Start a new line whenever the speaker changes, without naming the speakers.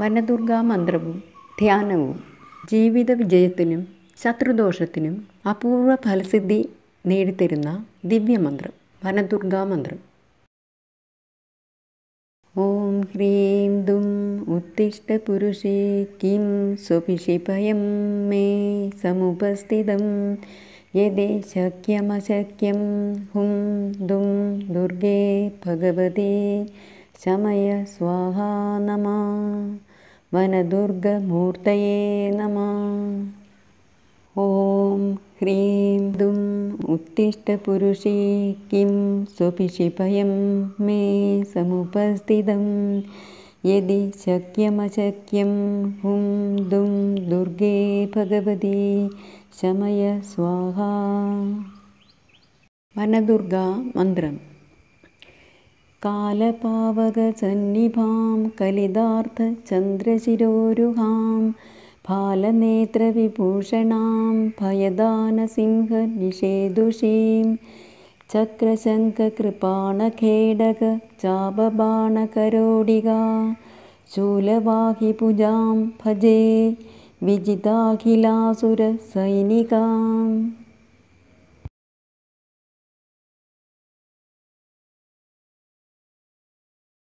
വനദുർഗാ മന്ത്രവും ധ്യാനവും ജീവിത വിജയത്തിനും ശത്രുദോഷത്തിനും അപൂർവ ഫലസിദ്ധി നേടിത്തരുന്ന ദിവ്യമന്ത്രം വനദുർഗാ മന്ത്രം ഓം ഹ്രീം ദും ഉത്തിഷ്ട പുരുഷേ കിം സ്വപിഷിഭയം മേ സമുപസ്ഥിതം യദേ ശക്യമശക്യം ഹും ദും ദുർഗേ ഭഗവതേ शमय स्वाहा नमः वनदुर्गमूर्तये नमः ॐ ह्रीं दुं उत्तिष्ठपुरुषे किं स्वपिशिपयं मे समुपस्थितं यदि शक्यमशक्यं हुं दुं दुर्गे भगवति शमय स्वाहा वनदुर्गा मन्त्रम् कालपावकसन्निभां कलिदार्थचन्द्रशिरोरुहां फालनेत्रविभूषणां भयदानसिंहनिषेदुषीं चक्रशङ्खकृपाणखेडक चापबाणकरोडिगा शूलवाहिपुजां भजे विजिताखिलासुरसैनिकाम्